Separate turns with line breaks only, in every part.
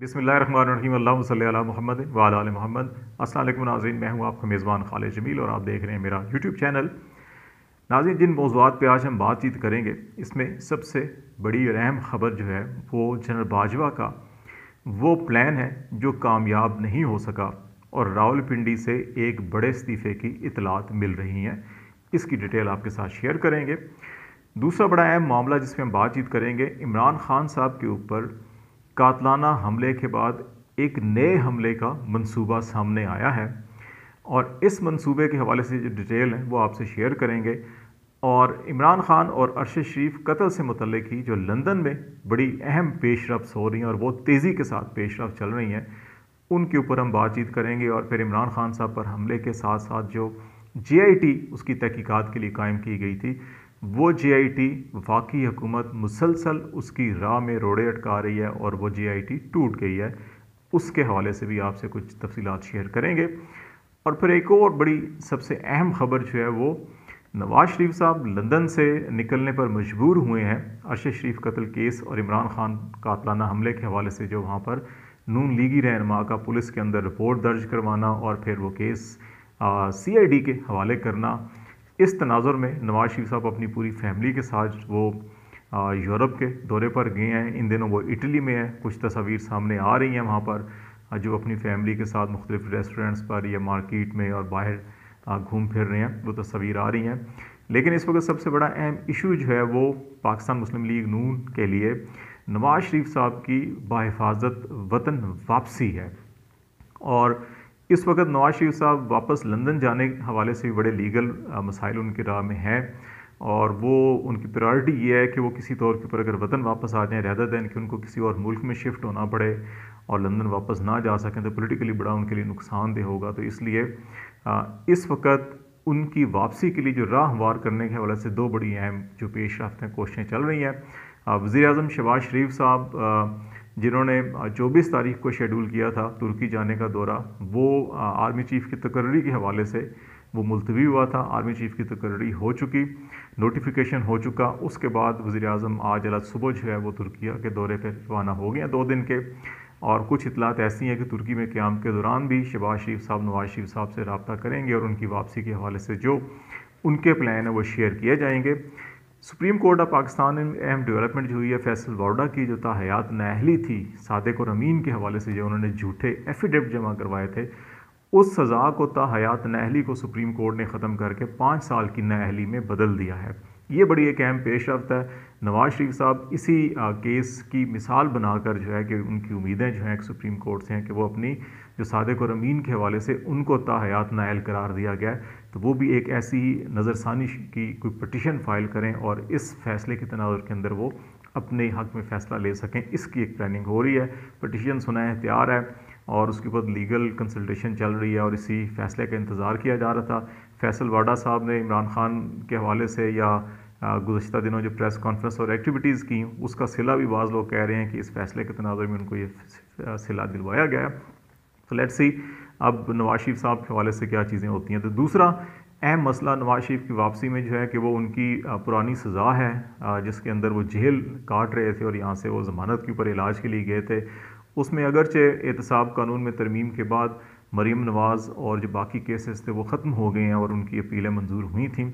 बिसमीम अल्लाम महमद वाल महमद असल नाजीन मैं हूँ आपका मेज़बान खालिद जमील और आप देख रहे हैं मेरा यूट्यूब चैनल नाजीन जिन मौजूद पर आज हम बातचीत करेंगे इसमें सबसे बड़ी और अहम खबर जो है वो जनरल बाजवा का वो प्लान है जो कामयाब नहीं हो सका और रावलपिंडी से एक बड़े इस्तीफ़े की इतलात मिल रही हैं इसकी डिटेल आपके साथ शेयर करेंगे दूसरा बड़ा अहम मामला जिसमें हम बातचीत करेंगे इमरान खान साहब के ऊपर कातलाना हमले के बाद एक नए हमले का मंसूबा सामने आया है और इस मंसूबे के हवाले से जो डिटेल है वो आपसे शेयर करेंगे और इमरान ख़ान और अरशद शरीफ कत्ल से मुतल ही जो लंदन में बड़ी अहम रफ्त हो रही हैं और बहुत तेज़ी के साथ पेशरफ चल रही हैं उनके ऊपर हम बातचीत करेंगे और फिर इमरान ख़ान साहब पर हमले के साथ साथ जो जे उसकी तहकीक़ात के लिए कायम की गई थी वो टी वाकई हुकूमत मुसलसल उसकी राह में रोड़े अटका रही है और वो टी टूट गई है उसके हवाले से भी आपसे कुछ तफसीत शेयर करेंगे और फिर एक और बड़ी सबसे अहम खबर जो है वो नवाज शरीफ साहब लंदन से निकलने पर मजबूर हुए हैं अरशद शरीफ कत्ल केस और इमरान खान कातलाना हमले के हवाले से जो वहाँ पर नून लीगी रहनमा का पुलिस के अंदर रिपोर्ट दर्ज करवाना और फिर वो केस सी आई डी के हवाले करना इस तनाज़र में नवाज़ शरीफ साहब अपनी पूरी फैमिली के साथ वो यूरोप के दौरे पर गए हैं इन दिनों वो इटली में हैं कुछ तस्वीर सामने आ रही हैं वहाँ पर जो अपनी फैमिली के साथ मुख्तलिफ़ रेस्टोरेंट्स पर या मार्केट में और बाहर घूम फिर रहे हैं वो तस्वीर आ रही हैं लेकिन इस वक्त सबसे बड़ा अहम इशू जो है वो पाकिस्तान मुस्लिम लीग नून के लिए नवाज़ शरीफ साहब की बाहिफाजत वतन वापसी है और इस वक्त नवाज शरीफ साहब वापस लंदन जाने के हवाले से भी बड़े लीगल मसाइल उनके राह में हैं और वो उनकी प्रायोरिटी ये है कि वो किसी तौर के ऊपर अगर वतन वापस आ जाएँ रहता दें कि उनको किसी और मुल्क में शिफ्ट होना पड़े और लंदन वापस ना जा सकें तो पोलिटिकली बड़ा उनके लिए नुकसानदेह होगा तो इसलिए इस वक्त उनकी वापसी के लिए जो राह हमवार करने के हवाले से दो बड़ी अहम जो पेश रफ्त कोशिशें चल रही हैं वज़ी अजम शहबाज शरीफ साहब जिन्होंने 24 तारीख को शेड्यूल किया था तुर्की जाने का दौरा वो आर्मी चीफ़ की तकर्री के हवाले से वो मुलतवी हुआ था आर्मी चीफ़ की तकर्री हो चुकी नोटिफिकेशन हो चुका उसके बाद वज़ी अजम आज अलग सुबह जो है वो तुर्किया के दौरे पर रवाना हो गया दो दिन के और कुछ इतलात ऐसी हैं कि तुर्की में क्याम के दौरान भी शबाज शरीफ साहब नवाज शरीफ साहब से रबता करेंगे और उनकी वापसी के हवाले से जो उनके प्लान हैं वो शेयर किए जाएंगे सुप्रीम कोर्ट ऑफ पाकिस्तान में अहम डेवलपमेंट जो हुई है फैसल वाडा की जो हयात नहली थी सादक और अमीन के हवाले से जो उन्होंने झूठे एफिडेविट जमा करवाए थे उस सज़ा को हयात नहली को सुप्रीम कोर्ट ने ख़त्म करके पाँच साल की नहली में बदल दिया है ये बड़ी एक अहम पेश रफ्त है नवाज शरीफ साहब इसी आ, केस की मिसाल बनाकर जो है कि उनकी उम्मीदें जो हैं सुप्रीम कोर्ट से हैं कि वो अपनी जो सादक और अमीन के हवाले से उनको ताहयात नायल करार दिया गया तो वो भी एक ऐसी नज़रसानी की कोई पटिशन फाइल करें और इस फैसले के तनाव के अंदर वो अपने हक में फ़ैसला ले सकें इसकी एक प्लानिंग हो रही है पटिशन सुना है तैयार है और उसके बाद लीगल कंसल्टेशन चल रही है और इसी फैसले का इंतज़ार किया जा रहा था फैसल वाडा साहब ने इमरान खान के हवाले से या गुजशत दिनों जो प्रेस कॉन्फ्रेंस और एक्टिविटीज़ की उसका सिला भी बाज़ लोग कह रहे हैं कि इस फैसले के तनाज़र में उनको ये सिला दिलवाया गया तो लेट्स सी अब नवाज शरीफ साहब के हवाले से क्या चीज़ें होती हैं तो दूसरा अहम मसला नवाज शरीफ की वापसी में जो है कि वो उनकी पुरानी सज़ा है जिसके अंदर वो जेल काट रहे थे और यहाँ से वो ज़मानत के ऊपर इलाज के लिए गए थे उसमें अगरचे एहतसाब कानून में तरमीम के बाद मरीम नवाज़ और जो बाकी केसेस थे वो ख़त्म हो गए हैं और उनकी अपीलें मंजूर हुई थी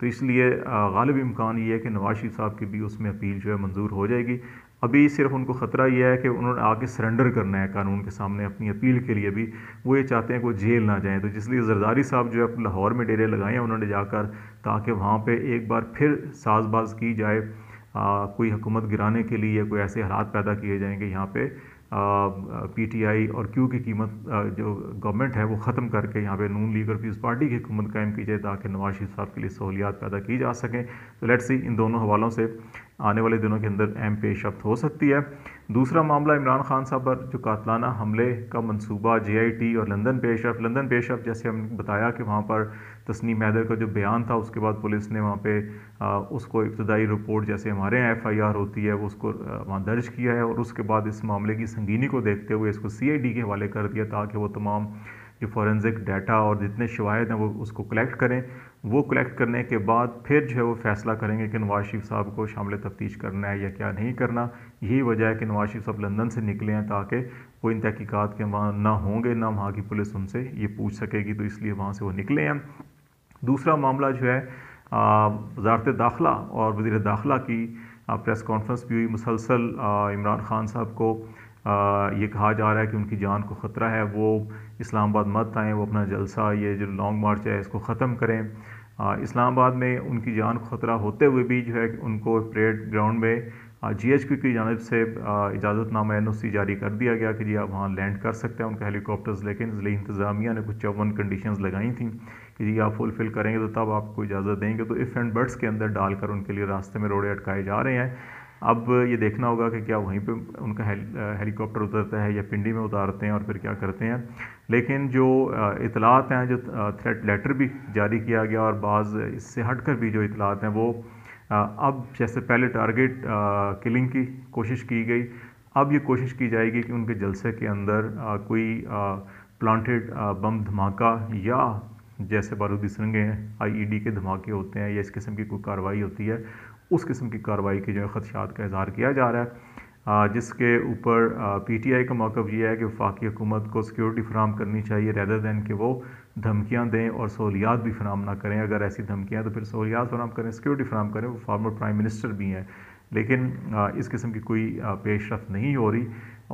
तो इसलिए गालिब इम्कान ये है कि नवाज शरीफ साहब की भी उसमें अपील जो है मंजूर हो जाएगी अभी सिर्फ उनको ख़तरा यह है कि उन्होंने आके सरेंडर करना है कानून के सामने अपनी अपील के लिए भी वो ये चाहते हैं कि वो जेल ना जाएँ तो जिसलिए जरदारी साहब जो है लाहौर में डेरे लगाए हैं उन्होंने जाकर ताकि वहाँ पर एक बार फिर साजबाज की जाए आ, कोई हुकूमत गिराने के लिए कोई ऐसे हालात पैदा किए जाएँ कि यहाँ पर पीटीआई और क्यू की कीमत जो गवर्नमेंट है वो ख़त्म करके यहाँ पे नून लीग और पीस पार्टी की हुकूमत कायम की जाए ताकि नवाज शरीफ साहब के लिए सहूलियात पैदा की जा सकें तो लेट्स सी इन दोनों हवालों से आने वाले दिनों के अंदर अहम पेशरफ्त हो सकती है दूसरा मामला इमरान खान साहब पर जो कातलाना हमले का मंसूबा जेआईटी और लंदन पेशरफ लंदन पेशरफ जैसे हमने बताया कि वहाँ पर तस्नीम मैदर का जो बयान था उसके बाद पुलिस ने वहाँ पे उसको इब्तदाई रिपोर्ट जैसे हमारे यहाँ एफ आई आर होती है वो उसको वहाँ दर्ज किया है और उसके बाद इस मामले की संगीनी को देखते हुए इसको सी आई डी के हवाले कर दिया ताकि वो तमाम जो फॉरेंसिक डाटा और जितने शवायद हैं वो उसको कलेक्ट करें वो कलेक्ट करने के बाद फिर जो है वो फैसला करेंगे कि नवाज शरीफ साहब को शामिल तफ्तीश करना है या क्या नहीं करना यही वजह है कि नवाज शरीफ साहब लंदन से निकले हैं ताकि वो इन तहकीक़ात के वहाँ ना होंगे ना वहाँ की पुलिस उनसे ये पूछ सकेगी तो इसलिए वहाँ से वो निकले हैं दूसरा मामला जो है वजारत दाखिला और वज़ी दाखिला की प्रेस कॉन्फ्रेंस भी हुई मुसलसल इमरान खान साहब को ये कहा जा रहा है कि उनकी जान को ख़तरा है वो इस्लामाबाद मत आएँ वो अपना जलसा ये जो लॉन्ग मार्च है इसको ख़त्म करें इस्लामाबाद में उनकी जान को ख़तरा होते हुए भी जो है उनको परेड ग्राउंड में जी एच क्यू की जानब से इजाज़तनामा एन ओ सी जारी कर दिया गया कि जी आप वहाँ लैंड कर सकते हैं उनके हेलीकॉप्टर्स लेकिन ज़िले इंतज़ामिया ने कुछ चौवन कंडीशन लगाई थी कि जी आप फुलफ़िल करेंगे तो तब आपको इजाज़त देंगे तो इफ़ एंड बर्ड्स के अंदर डालकर उनके लिए रास्ते में रोड़े अटकाए जा रहे हैं अब ये देखना होगा कि क्या वहीं पे उनका हेलीकॉप्टर उतरता है या पिंडी में उतारते हैं और फिर क्या करते हैं लेकिन जो इतलात हैं जो थ्रेट लेटर भी जारी किया गया और बाज़ इससे हट कर भी जो इतलात हैं वो अब जैसे पहले टारगेट किलिंग की कोशिश की गई अब ये कोशिश की जाएगी कि उनके जलसे के अंदर कोई प्लांटेड बम धमाका या जैसे बारूदी सुरंगें डी के धमाके होते हैं या इस किस्म की कोई कार्रवाई होती है उस किस्म की कार्रवाई की जो है ख़दशात का इजहार किया जा रहा है जिसके ऊपर पी टी आई का मौक़ यह है कि वफाकी हुकूमत को सिक्योरिटी फ्राहम करनी चाहिए रेदर दैन कि वो धमकियाँ दें और सहूलियात भी फ्राहम ना करें अगर ऐसी धमकियाँ तो फिर सहूलियात फ्राहम करें सिक्योरिटी फ्राहम करें वो फार्मर प्राइम मिनिस्टर भी हैं लेकिन इस किस्म की कोई पेशरफ रफ्त नहीं हो रही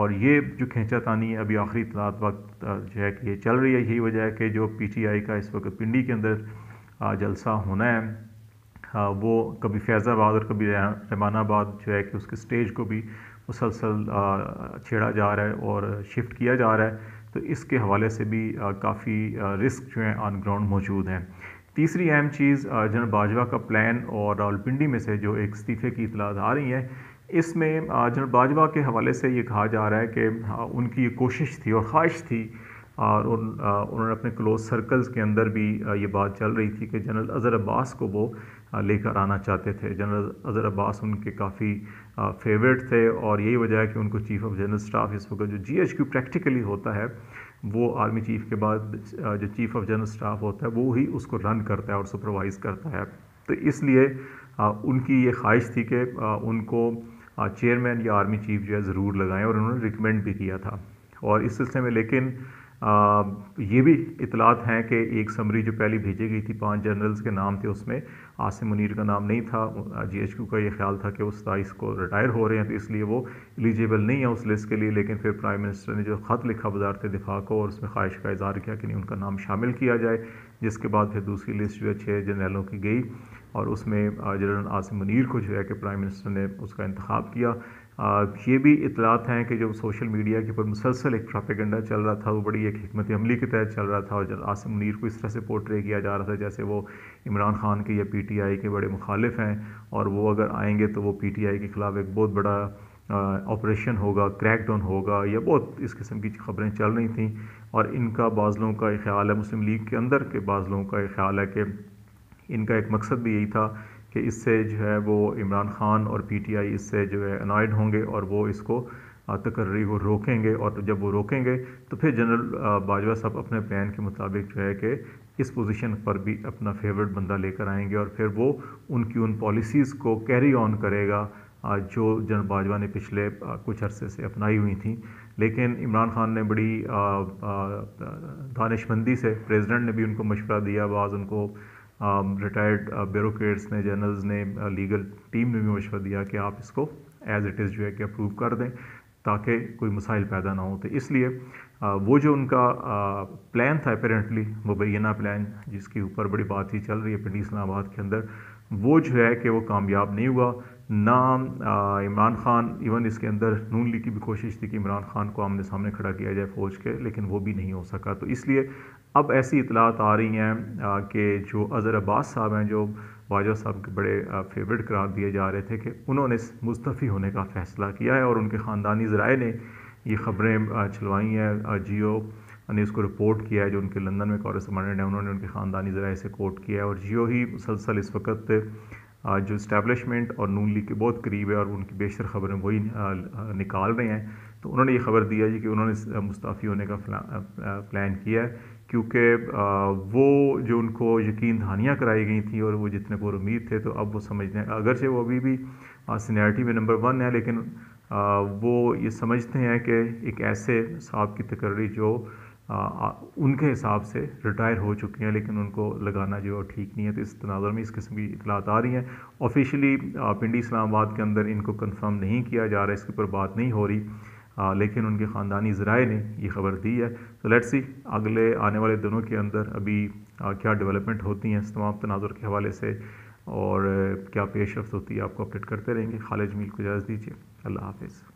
और ये जो खींचा है अभी आखिरी इतलात वक्त जो है कि ये चल रही है यही वजह है कि जो पी टी आई का इस वक्त पिंडी के अंदर जलसा होना है हाँ, वो कभी फैज़ाबाद और कभी रहमानाबाद जो है कि उसके स्टेज को भी मुसलसल छेड़ा जा रहा है और शिफ्ट किया जा रहा है तो इसके हवाले से भी काफ़ी रिस्क जो है ऑन ग्राउंड मौजूद हैं तीसरी अहम चीज़ जनरल बाजवा का प्लान और रावलपिंडी में से जो एक इस्तीफ़े की इतलात आ रही हैं इसमें जनरल बाजवा के हवाले से ये कहा जा रहा है कि उनकी ये कोशिश थी और ख्वाहिश थी और उन उन्होंने अपने क्लोज सर्कल्स के अंदर भी ये बात चल रही थी कि जनरल अज़र अब्बास को वो लेकर आना चाहते थे जनरल अजहर अब्बास उनके काफ़ी फेवरेट थे और यही वजह है कि उनको चीफ ऑफ जनरल स्टाफ इस वक्त जो जी एच क्यू प्रैक्टिकली होता है वो आर्मी चीफ के बाद जो चीफ ऑफ जनरल स्टाफ होता है वो ही उसको रन करता है और सुपरवाइज़ करता है तो इसलिए उनकी ये ख्वाहिश थी कि उनको चेयरमैन या आर्मी चीफ जो है ज़रूर लगाएं और उन्होंने रिकमेंड भी किया था और इस सिलसिले में लेकिन ये भी इतलात हैं कि एक समरी जो पहली भेजी गई थी पांच जनरल्स के नाम थे उसमें आसिम मुनीर का नाम नहीं था जीएचक्यू का ये ख्याल था कि उस ताइस को रिटायर हो रहे हैं तो इसलिए वो एलिजिबल नहीं है उस लिस्ट के लिए लेकिन फिर प्राइम मिनिस्टर ने जो ख़त लिखा वजारत दिफा को और उसमें ख्वाहिश का इजहार किया कि नहीं उनका नाम शामिल किया जाए जिसके बाद फिर दूसरी लिस्ट जो है छः जनरलों की गई और उसमें जनरल आसिम मुनीर को जो है कि प्राइम मिनिस्टर ने उसका इंतखब किया ये भी इतलात हैं कि जब सोशल मीडिया के ऊपर मुसलसल एक प्रोपेगेंडा चल रहा था वो बड़ी एक हमत अमली के तहत चल रहा था और जब आसिम मुनीर को इस तरह से पोर्ट्रे किया जा रहा था जैसे वो इमरान खान के या पी टी आई के बड़े मुखालिफ हैं और वो अगर आएंगे तो वो पी टी आई के ख़िलाफ़ एक बहुत बड़ा ऑपरेशन होगा क्रैक डाउन होगा या बहुत इस किस्म की खबरें चल रही थी और इनका बाजलों का ख्याल है मुस्लिम लीग के अंदर के बाजलों का ख्याल है कि इनका एक मकसद भी यही था कि इससे जो है वो इमरान ख़ान और पीटीआई इससे जो है अनॉयड होंगे और वो इसको तकर्री को रोकेंगे और जब वो रोकेंगे तो फिर जनरल बाजवा साहब अपने प्लान के मुताबिक जो है कि इस पोजीशन पर भी अपना फेवरेट बंदा लेकर आएंगे और फिर वो उनकी उन पॉलिसीज़ को कैरी ऑन करेगा जो जनरल बाजवा ने पिछले कुछ अरसे से अपनाई हुई थी लेकिन इमरान खान ने बड़ी दानशमंदी से प्रेसिडेंट ने भी उनको मशवरा दिया बाज़ उनको रिटायर्ड ब्यूरोट्स ने जनरल्स ने लीगल टीम ने भी मशवरा दिया कि आप इसको एज़ इट इज़ जो है कि अप्रूव कर दें ताकि कोई मसाइल पैदा ना हो तो इसलिए वो जो उनका प्लान था अपेरेंटली मुबैना प्लान जिसके ऊपर बड़ी बात ही चल रही है पिंडी इस्लामाबाद के अंदर वो जो है कि वो कामयाब नहीं हुआ ना इमरान खान इवन इसके अंदर नून लीग की भी कोशिश थी कि इमरान खान को आमने सामने खड़ा किया जाए फ़ौज के लेकिन वो भी नहीं हो सका तो इसलिए अब ऐसी इतलात आ रही हैं कि जो अज़र अब्बास साहब हैं जो बाजवा साहब के बड़े फेवरेट करार दिए जा रहे थे कि उन्होंने मुस्तफ़ी होने का फ़ैसला किया है और उनके ख़ानदानी ज़राए ने ये ख़बरें छलवाई हैं जियो ने इसको रिपोर्ट किया है जो उनके लंदन में कॉरेस्पॉन्डेंट हैं उन्होंने उनके ख़ानदानी ज़राए से कोट किया है और जियो ही मुसलसल इस वक्त जो इस्टेबलिशमेंट और नून लीग के बहुत करीब है और उनकी बेशर ख़बरें वही निकाल रहे हैं तो उन्होंने ये खबर दिया है जी कि उन्होंने मुस्तफ़ी होने का प्लान किया है क्योंकि वो जो उनको यकीन दहानियाँ कराई गई थी और वो जितने को उम्मीद थे तो अब वो समझते हैं अगरचे वो अभी भी सीनियरिटी में नंबर वन है लेकिन वो ये समझते हैं कि एक ऐसे साहब की तकर्री जो उनके हिसाब से रिटायर हो चुकी हैं लेकिन उनको लगाना जो है ठीक नहीं है तो इस तनाजर में इस किस्म की इतलात आ रही हैं ऑफिशियली पिंडी इस्लामाबाद के अंदर इनको कन्फर्म नहीं किया जा रहा है इसके ऊपर बात नहीं हो रही आ, लेकिन उनके ख़ानदानी ज़राए ने ये खबर दी है तो लेट्स सी अगले आने वाले दिनों के अंदर अभी आ, क्या डेवलपमेंट होती हैं इस तमाम तनाजुर के हवाले से और क्या पेश रफ्त होती है आपको अपडेट करते रहेंगे खालिद जमील को इजाज़त दीजिए अल्लाह हाफिज़